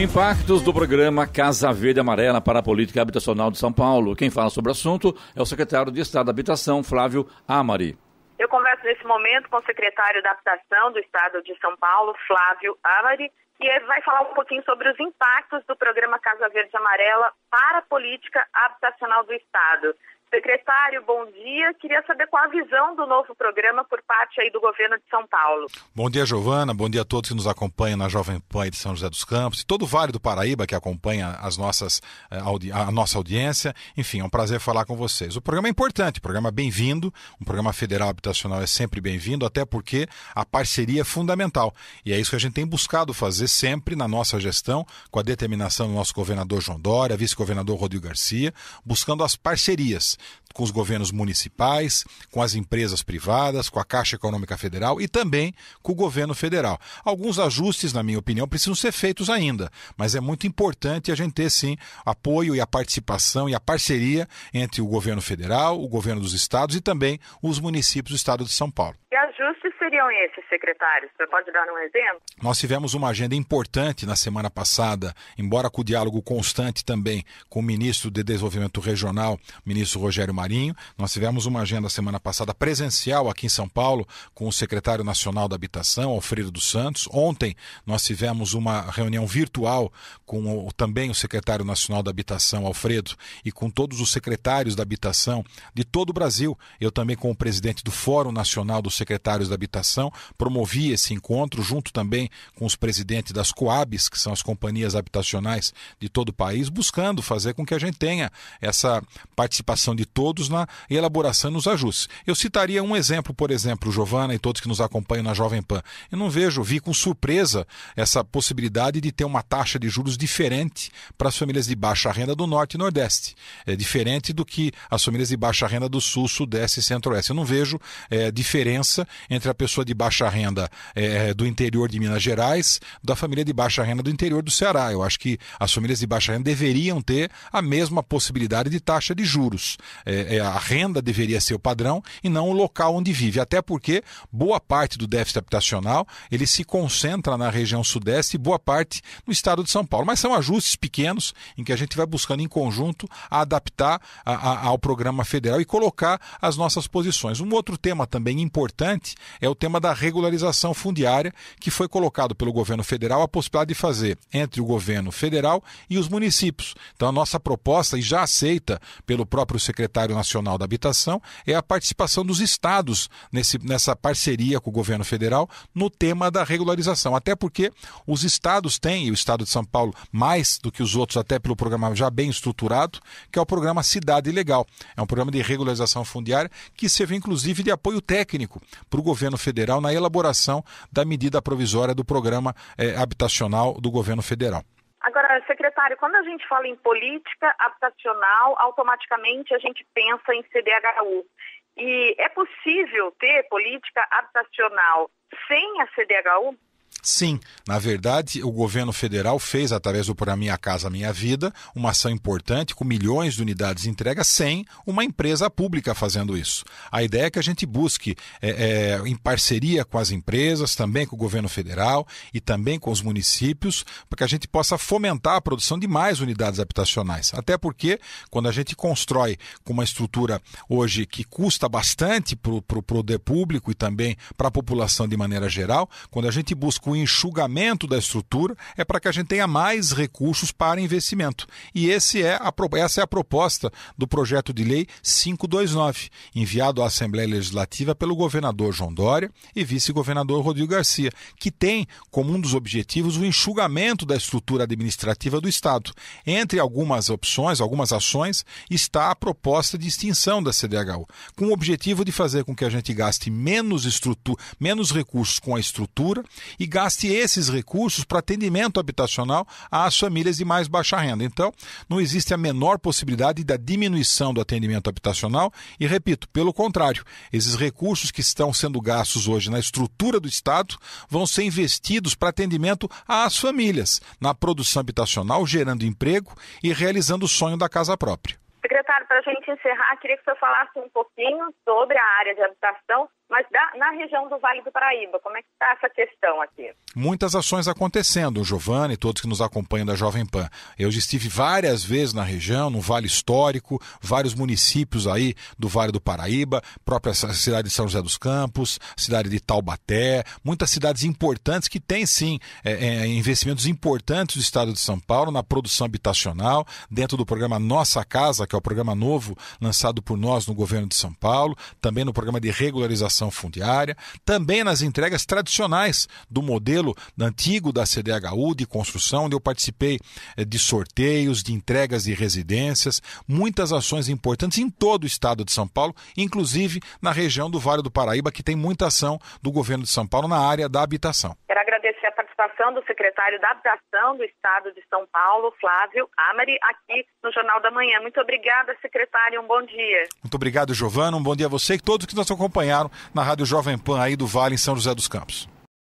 Impactos do programa Casa Verde Amarela para a Política Habitacional de São Paulo. Quem fala sobre o assunto é o secretário de Estado da Habitação, Flávio Amari. Eu converso nesse momento com o secretário da Habitação do Estado de São Paulo, Flávio Amari, e ele é- vai falar um pouquinho sobre os impactos do programa Casa Verde Amarela para a Política Habitacional do Estado. Secretário, bom dia. Queria saber qual a visão do novo programa por parte aí do governo de São Paulo. Bom dia, Giovana. Bom dia a todos que nos acompanham na Jovem Pan de São José dos Campos e todo o Vale do Paraíba que acompanha as nossas, eh, a nossa audiência. Enfim, é um prazer falar com vocês. O programa é importante, o programa é bem-vindo. Um programa federal habitacional é sempre bem-vindo, até porque a parceria é fundamental. E é isso que a gente tem buscado fazer sempre na nossa gestão, com a determinação do nosso governador João Dória, vice-governador Rodrigo Garcia, buscando as parcerias com os governos municipais, com as empresas privadas, com a Caixa Econômica Federal e também com o governo federal. Alguns ajustes, na minha opinião, precisam ser feitos ainda, mas é muito importante a gente ter sim apoio e a participação e a parceria entre o governo federal, o governo dos estados e também os municípios do estado de São Paulo. E benefícios seriam esses, secretário? Você pode dar um exemplo? Nós tivemos uma agenda importante na semana passada, embora com o diálogo constante também com o ministro de Desenvolvimento Regional, ministro Rogério Marinho. Nós tivemos uma agenda semana passada presencial aqui em São Paulo com o secretário nacional da Habitação, Alfredo dos Santos. Ontem nós tivemos uma reunião virtual com o, também o secretário nacional da Habitação, Alfredo, e com todos os secretários da Habitação de todo o Brasil. Eu também com o presidente do Fórum Nacional dos Secretários da habitação, promovia esse encontro, junto também com os presidentes das Coabs, que são as companhias habitacionais de todo o país, buscando fazer com que a gente tenha essa participação de todos na elaboração nos ajustes. Eu citaria um exemplo, por exemplo, Giovana e todos que nos acompanham na Jovem Pan. Eu não vejo, vi com surpresa essa possibilidade de ter uma taxa de juros diferente para as famílias de baixa renda do Norte e Nordeste. É diferente do que as famílias de baixa renda do Sul, Sudeste e Centro-Oeste. Eu não vejo é, diferença entre entre a pessoa de baixa renda é, do interior de Minas Gerais da família de baixa renda do interior do Ceará. Eu acho que as famílias de baixa renda deveriam ter a mesma possibilidade de taxa de juros. É, é, a renda deveria ser o padrão e não o local onde vive, até porque boa parte do déficit habitacional ele se concentra na região sudeste e boa parte no estado de São Paulo. Mas são ajustes pequenos em que a gente vai buscando em conjunto adaptar a, a, ao programa federal e colocar as nossas posições. Um outro tema também importante é o tema da regularização fundiária, que foi colocado pelo governo federal a possibilidade de fazer entre o governo federal e os municípios. Então, a nossa proposta, e já aceita pelo próprio secretário nacional da habitação, é a participação dos estados nesse, nessa parceria com o governo federal no tema da regularização. Até porque os estados têm, e o estado de São Paulo mais do que os outros, até pelo programa já bem estruturado, que é o programa Cidade Legal. É um programa de regularização fundiária que serve, inclusive de apoio técnico para o governo governo federal na elaboração da medida provisória do programa eh, habitacional do governo federal. Agora, secretário, quando a gente fala em política habitacional, automaticamente a gente pensa em CDHU. E é possível ter política habitacional sem a CDHU? Sim, na verdade, o governo federal fez, através do a Minha Casa Minha Vida, uma ação importante com milhões de unidades de entrega sem uma empresa pública fazendo isso. A ideia é que a gente busque, é, é, em parceria com as empresas, também com o governo federal e também com os municípios, para que a gente possa fomentar a produção de mais unidades habitacionais. Até porque, quando a gente constrói com uma estrutura hoje que custa bastante para o poder público e também para a população de maneira geral, quando a gente busca com o enxugamento da estrutura é para que a gente tenha mais recursos para investimento. E esse é a, essa é a proposta do projeto de lei 529, enviado à Assembleia Legislativa pelo governador João Dória e vice-governador Rodrigo Garcia, que tem como um dos objetivos o enxugamento da estrutura administrativa do Estado. Entre algumas opções, algumas ações, está a proposta de extinção da CDHU, com o objetivo de fazer com que a gente gaste menos, menos recursos com a estrutura e gaste esses recursos para atendimento habitacional às famílias de mais baixa renda. Então, não existe a menor possibilidade da diminuição do atendimento habitacional e, repito, pelo contrário, esses recursos que estão sendo gastos hoje na estrutura do Estado vão ser investidos para atendimento às famílias, na produção habitacional, gerando emprego e realizando o sonho da casa própria. Secretário, para a gente encerrar, queria que você falasse um pouquinho sobre a área de habitação mas da, na região do Vale do Paraíba, como é que está essa questão aqui? Muitas ações acontecendo, Giovanni, todos que nos acompanham da Jovem Pan. Eu estive várias vezes na região, no Vale Histórico, vários municípios aí do Vale do Paraíba, própria cidade de São José dos Campos, cidade de Taubaté, muitas cidades importantes que têm sim é, é, investimentos importantes do estado de São Paulo na produção habitacional, dentro do programa Nossa Casa, que é o programa novo lançado por nós no governo de São Paulo, também no programa de regularização fundiária, também nas entregas tradicionais do modelo antigo da CDHU de construção, onde eu participei eh, de sorteios, de entregas de residências, muitas ações importantes em todo o estado de São Paulo, inclusive na região do Vale do Paraíba, que tem muita ação do governo de São Paulo na área da habitação. Quero agradecer a participação do secretário da Habitação do Estado de São Paulo, Flávio Amari, aqui no Jornal da Manhã. Muito obrigada, secretário. Um bom dia. Muito obrigado, Giovana. Um bom dia a você e todos que nos acompanharam na Rádio Jovem Pan aí do Vale em São José dos Campos.